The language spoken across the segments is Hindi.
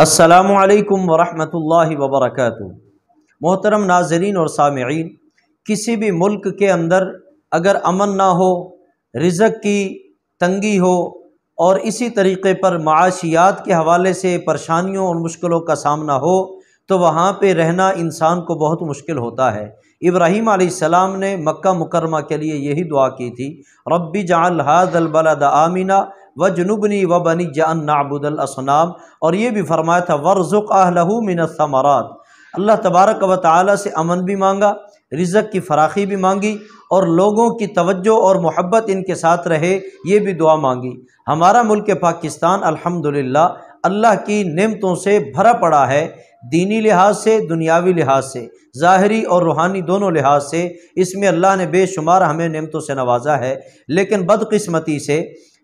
असलकम वरहमल वबरक मोहतरम नाजरीन और सामीन किसी भी मुल्क के अंदर अगर अमन ना हो रिजक की तंगी हो और इसी तरीके पर माशियात के हवाले से परेशानियों और मुश्किलों का सामना हो तो वहाँ पर रहना इंसान को बहुत मुश्किल होता है इब्राहीम आसमाम ने मक् मुकरमा के लिए यही दुआ की थी रब्बी जाल हादल बलद व जनूबनी व बनी जान नाबुदलसनाम और ये भी फरमाया था वर्ज़ुक आहलहू मिन अल्लाह तबारक व ताली से अमन भी मांगा रिज़क की फराखी भी मांगी और लोगों की तवज्जो और मोहब्बत इनके साथ रहे ये भी दुआ मांगी हमारा मुल्क पाकिस्तान अल्हम्दुलिल्लाह अल्लाह की नेमतों से भरा पड़ा है दीनी लिहाज से दुनियावी लिहाज से ज़ाहरी और रूहानी दोनों लिहाज से इसमें अल्लाह ने बेशुमार हमें नेमतों से नवाजा है लेकिन बदकस्मती से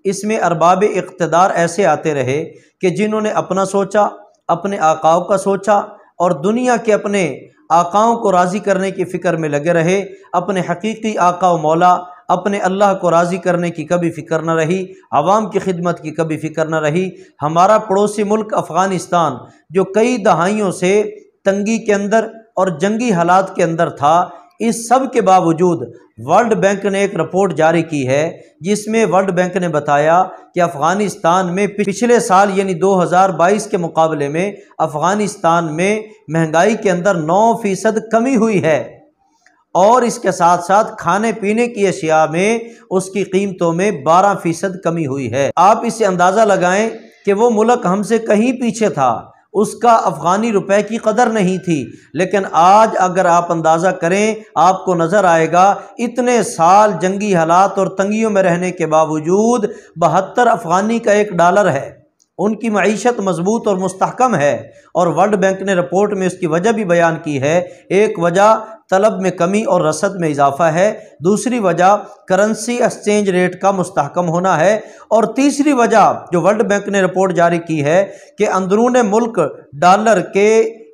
इसमें अरबाब इकतदार ऐसे आते रहे कि जिन्होंने अपना सोचा अपने आकाओं का सोचा और दुनिया के अपने आकाओं को राज़ी करने की फ़िक्र में लगे रहे अपने हकीकी आका मौला अपने अल्लाह को राज़ी करने की कभी फ़िक्र न रही आवाम की खिदमत की कभी फ़िक्र न रही हमारा पड़ोसी मुल्क अफ़गानिस्तान जो कई दहाइयों से तंगी के अंदर और जंगी हालात के अंदर था इस सब के बावजूद वर्ल्ड बैंक ने एक रिपोर्ट जारी की है जिसमें वर्ल्ड बैंक ने बताया कि अफ़गानिस्तान में पिछले साल यानी 2022 के मुकाबले में अफ़गानिस्तान में महंगाई के अंदर 9 फ़ीसद कमी हुई है और इसके साथ साथ खाने पीने की अशिया में उसकी कीमतों में 12 फ़ीसद कमी हुई है आप इसे अंदाज़ा लगाएं कि वो मुल्क हमसे कहीं पीछे था उसका अफ़गानी रुपए की कदर नहीं थी लेकिन आज अगर आप अंदाज़ा करें आपको नज़र आएगा इतने साल जंगी हालात और तंगियों में रहने के बावजूद बहत्तर अफ़गानी का एक डॉलर है उनकी मीशत मजबूत और मस्तकम है और वर्ल्ड बैंक ने रिपोर्ट में उसकी वजह भी बयान की है एक वजह तलब में कमी और रसद में इजाफा है दूसरी वजह करेंसी एक्सचेंज रेट का मस्तकम होना है और तीसरी वजह जो वर्ल्ड बैंक ने रिपोर्ट जारी की है कि अंदरून मुल्क डॉलर के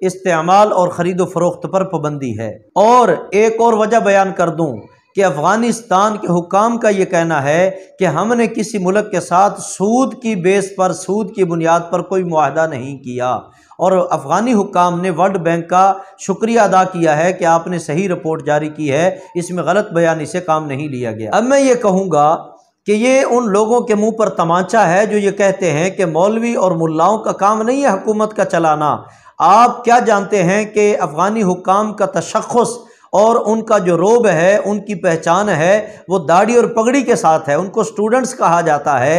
इस्तेमाल और ख़रीद फरोख्त पर पाबंदी है और एक और वजह बयान कर दूँ कि अफ़गानिस्तान के हुकाम का ये कहना है कि हमने किसी मुल्क के साथ सूद की बेस पर सूद की बुनियाद पर कोई माहदा नहीं किया और अफ़गानी हुकाम ने वर्ल्ड बैंक का शुक्रिया अदा किया है कि आपने सही रिपोर्ट जारी की है इसमें गलत बयानी से काम नहीं लिया गया अब मैं ये कहूँगा कि ये उन लोगों के मुंह पर तमाचा है जो ये कहते हैं कि मौलवी और मुल्लाओं का काम नहीं है हुकूमत का चलाना आप क्या जानते हैं कि अफ़गानी हुकाम का तशखस और उनका जो रोब है उनकी पहचान है वो दाढ़ी और पगड़ी के साथ है उनको स्टूडेंट्स कहा जाता है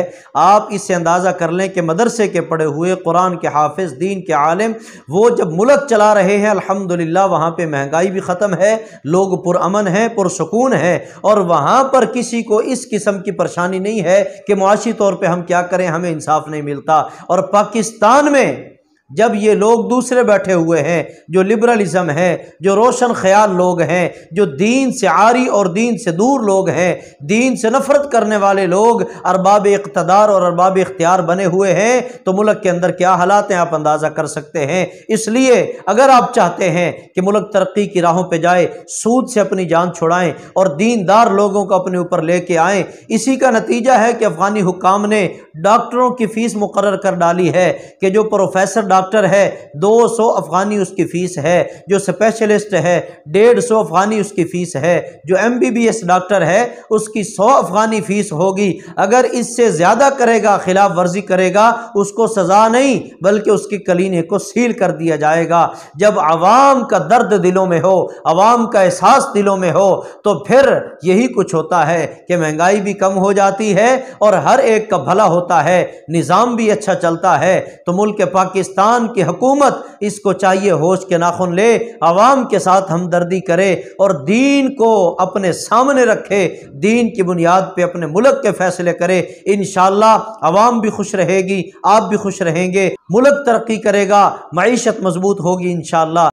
आप इससे अंदाज़ा कर लें कि मदरसे के पढ़े हुए कुरान के हाफिज दीन के आलिम वो जब मुलक चला रहे हैं अल्हम्दुलिल्लाह वहाँ पे महंगाई भी ख़त्म है लोग पुरअमन हैं पुरसकून है और वहाँ पर किसी को इस किस्म की परेशानी नहीं है कि मुआशी तौर पर हम क्या करें हमें इंसाफ नहीं मिलता और पाकिस्तान में जब ये लोग दूसरे बैठे हुए हैं जो लिबरलिज़म है जो रोशन ख्याल लोग हैं जो दीन से आरी और दीन से दूर लोग हैं दीन से नफ़रत करने वाले लोग अरबाब इकतदार और अरबाब इख्तियार बने हुए हैं तो मुल्क के अंदर क्या हालात हैं आप अंदाज़ा कर सकते हैं इसलिए अगर आप चाहते हैं कि मुल्क तरक्की की राहों पर जाए सूद से अपनी जान छुड़ाएँ और दीनदार लोगों को अपने ऊपर ले कर आएँ इसी का नतीजा है कि अफ़गानी हुकाम ने डॉक्टरों की फ़ीस मुकर कर डाली है कि जो प्रोफेसर डॉक्टर है 200 अफ़गानी उसकी फ़ीस है जो स्पेशलिस्ट है 150 अफ़गानी उसकी फ़ीस है जो एमबीबीएस डॉक्टर है उसकी 100 अफ़गानी फ़ीस होगी अगर इससे ज़्यादा करेगा खिलाफ वर्जी करेगा उसको सज़ा नहीं बल्कि उसकी कलीने को सील कर दिया जाएगा जब आवाम का दर्द दिलों में हो आवाम का एहसास दिलों में हो तो फिर यही कुछ होता है कि महंगाई भी कम हो जाती है और हर एक का भला होता है निज़ाम भी अच्छा चलता है तो मुल्क पाकिस्तान ईरान की हकूमत इसको चाहिए होश के नाखुन ले आवाम के साथ हमदर्दी करे और दीन को अपने सामने रखे दीन की बुनियाद पर अपने मुल्क के फैसले करे इन आवाम भी खुश रहेगी आप भी खुश रहेंगे मुल्क तरक्की करेगा मीशत मजबूत होगी इन